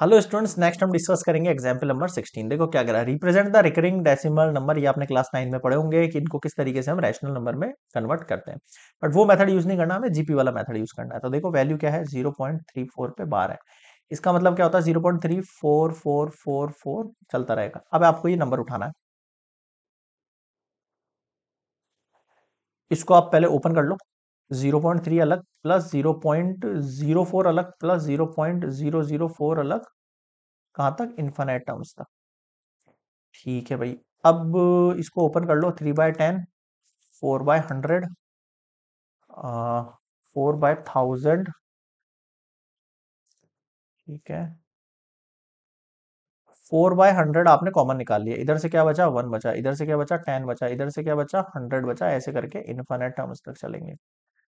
hello students next हम discuss करेंगे example number 16 देखो क्या करा represent the recurring decimal number ये आपने क्लास नाइन में पढ़े होंगे कि इनको किस तरीके से हम रैशनल नंबर में कन्वर्ट करते हैं बट वो मेथड यूज नहीं करना हमें जीपी वाला मेथड यूज करना है तो देखो वैल्यू क्या है जीरो पे बार है इसका मतलब क्या होता है जीरो चलता रहेगा अब आपको ये नंबर उठाना है इसको आप पहले ओपन कर लो जीरो पॉइंट थ्री अलग plus zero point zero four अलग plus zero point zero zero four अलग कहाँ तक इन्फानाइट टर्म्स तक ठीक है भाई अब इसको ओपन कर लो three by ten four by hundred four by thousand ठीक है फोर बाय हंड्रेड आपने कॉमन निकाल लिया इधर से क्या बचा वन बचा इधर से क्या बचा टेन बचा इधर से क्या बचा हंड्रेड बचा ऐसे करके इन्फानाइट टर्म्स तक चलेंगे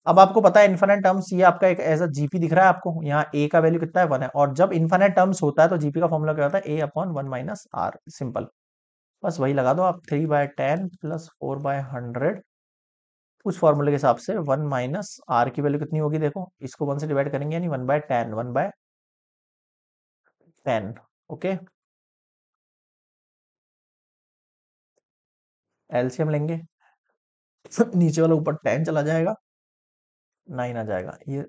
अब आपको पता है इन्फाइनाइट टर्म्स ये आपका एक एज अ जीपी दिख रहा है आपको यहाँ ए का वैल्यू कितना है वन है और जब इन्फाइनाइट टर्म्स होता है तो जीपी का फॉर्मूला क्या होता है A upon one minus R simple बस वही लगा दो आप three by ten plus four by hundred उस फॉर्मूले के हिसाब से वन माइनस आर की वैल्यू कितनी होगी देखो इसको वन से डिवाइड करेंगे यानी one by ten one by ten okay एल्सियम लेंगे नीचे वाला ऊपर टेन चला जाएगा नाइन आ जाएगा ये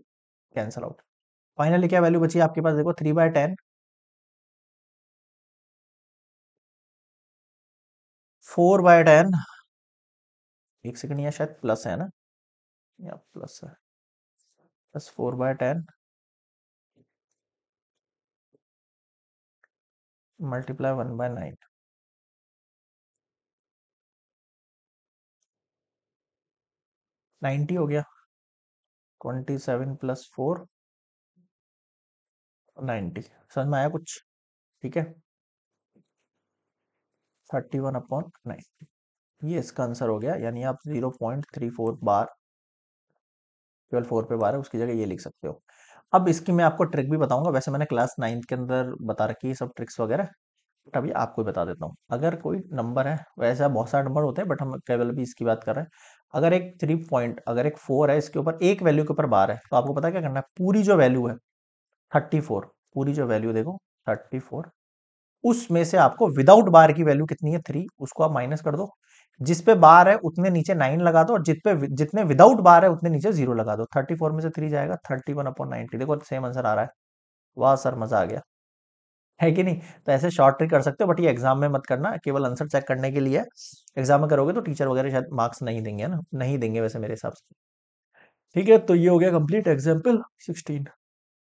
कैंसल आउट फाइनली क्या वैल्यू बची आपके पास देखो three by ten four by ten एक सेकेंड या शायद प्लस है ना या प्लस है plus four by ten multiply one by nine ninety हो गया twenty seven plus four ninety समझ में आया कुछ ठीक है थर्टी वन अपॉन नाइन्टी ये इसका आंसर हो गया यानी आप zero point three four bar twelve four पे बार है उसकी जगह ये लिख सकते हो अब इसकी मैं आपको ट्रिक भी बताऊंगा वैसे मैंने क्लास नाइन्थ के अंदर बता रखी है सब ट्रिक्स वगैरह अभी आपको बता देता हूँ अगर कोई नंबर है वैसे बहुत सारे नंबर होते हैं बट हम केवल भी इसकी बात कर रहे हैं अगर एक थ्री पॉइंट अगर एक फोर है इसके ऊपर एक वैल्यू के ऊपर बार है तो आपको पता क्या करना है पूरी जो वैल्यू है थर्टी फोर पूरी जो वैल्यू देखो थर्टी फोर उसमें से आपको विदाउट बार की वैल्यू कितनी है थ्री उसको आप माइनस कर दो जिस पे बार है उतने नीचे नाइन लगा दो और जितपे जितने विदाउट बार है उतने नीचे जीरो लगा दो थर्टी फोर में से थ्री जाएगा थर्टी वन अपॉन नाइनटी देखो सेम आंसर आ रहा है वाह सर मजा आ गया है कि नहीं तो ऐसे शॉर्ट ट्रिक कर सकते हो बट ये एग्जाम में मत करना केवल आंसर चेक करने के लिए एग्जाम में करोगे तो टीचर वगैरह शायद मार्क्स नहीं देंगे ना नहीं देंगे वैसे मेरे हिसाब से ठीक है तो ये हो गया कंप्लीट एग्जाम्पल सिक्सटीन